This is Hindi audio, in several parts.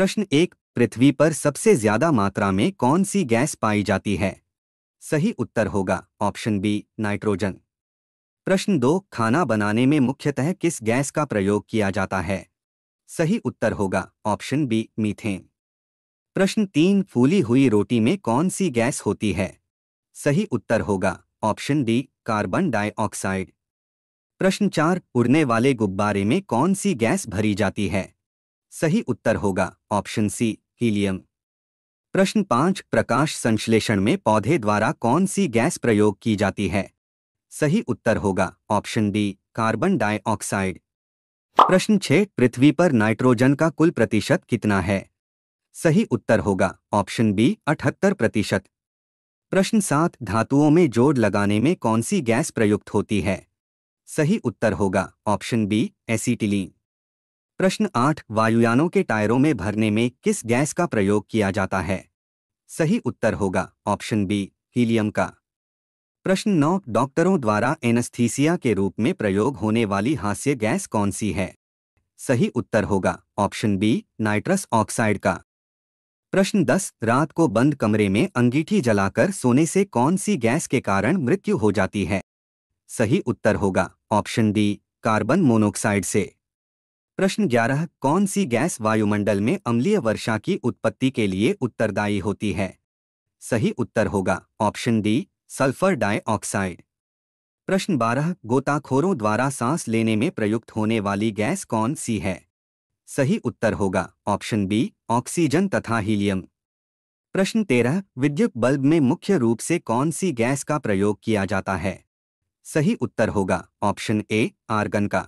प्रश्न एक पृथ्वी पर सबसे ज्यादा मात्रा में कौन सी गैस पाई जाती है सही उत्तर होगा ऑप्शन बी नाइट्रोजन प्रश्न दो खाना बनाने में मुख्यतः किस गैस का प्रयोग किया जाता है सही उत्तर होगा ऑप्शन बी मीथेन प्रश्न तीन फूली हुई रोटी में कौन सी गैस होती है सही उत्तर होगा ऑप्शन डी कार्बन डाइऑक्साइड प्रश्न चार उड़ने वाले गुब्बारे में कौन सी गैस भरी जाती है सही उत्तर होगा ऑप्शन सी हीलियम प्रश्न पांच प्रकाश संश्लेषण में पौधे द्वारा कौन सी गैस प्रयोग की जाती है सही उत्तर होगा ऑप्शन डी कार्बन डाइऑक्साइड प्रश्न छह पृथ्वी पर नाइट्रोजन का कुल प्रतिशत कितना है सही उत्तर होगा ऑप्शन बी अठहत्तर प्रतिशत प्रश्न सात धातुओं में जोड़ लगाने में कौन सी गैस प्रयुक्त होती है सही उत्तर होगा ऑप्शन बी एसीटिलीन प्रश्न आठ वायुयानों के टायरों में भरने में किस गैस का प्रयोग किया जाता है सही उत्तर होगा ऑप्शन बी हीलियम का प्रश्न नौ डॉक्टरों द्वारा एनस्थीसिया के रूप में प्रयोग होने वाली हास्य गैस कौन सी है सही उत्तर होगा ऑप्शन बी नाइट्रस ऑक्साइड का प्रश्न दस रात को बंद कमरे में अंगीठी जलाकर सोने से कौन सी गैस के कारण मृत्यु हो जाती है सही उत्तर होगा ऑप्शन डी कार्बन मोनोक्साइड से प्रश्न 11 कौन सी गैस वायुमंडल में अम्लीय वर्षा की उत्पत्ति के लिए उत्तरदायी होती है सही उत्तर होगा ऑप्शन डी सल्फर डाइऑक्साइड प्रश्न 12 गोताखोरों द्वारा सांस लेने में प्रयुक्त होने वाली गैस कौन सी है सही उत्तर होगा ऑप्शन बी ऑक्सीजन तथा हीलियम प्रश्न 13 विद्युत बल्ब में मुख्य रूप से कौन सी गैस का प्रयोग किया जाता है सही उत्तर होगा ऑप्शन ए आर्गन का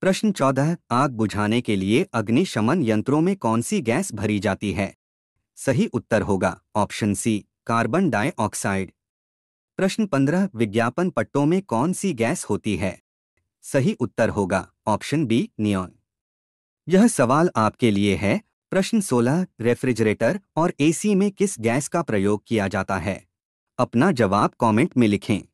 प्रश्न चौदह आग बुझाने के लिए अग्निशमन यंत्रों में कौन सी गैस भरी जाती है सही उत्तर होगा ऑप्शन सी कार्बन डाइऑक्साइड प्रश्न पंद्रह विज्ञापन पट्टों में कौन सी गैस होती है सही उत्तर होगा ऑप्शन बी नियॉन यह सवाल आपके लिए है प्रश्न 16 रेफ्रिजरेटर और एसी में किस गैस का प्रयोग किया जाता है अपना जवाब कमेंट में लिखें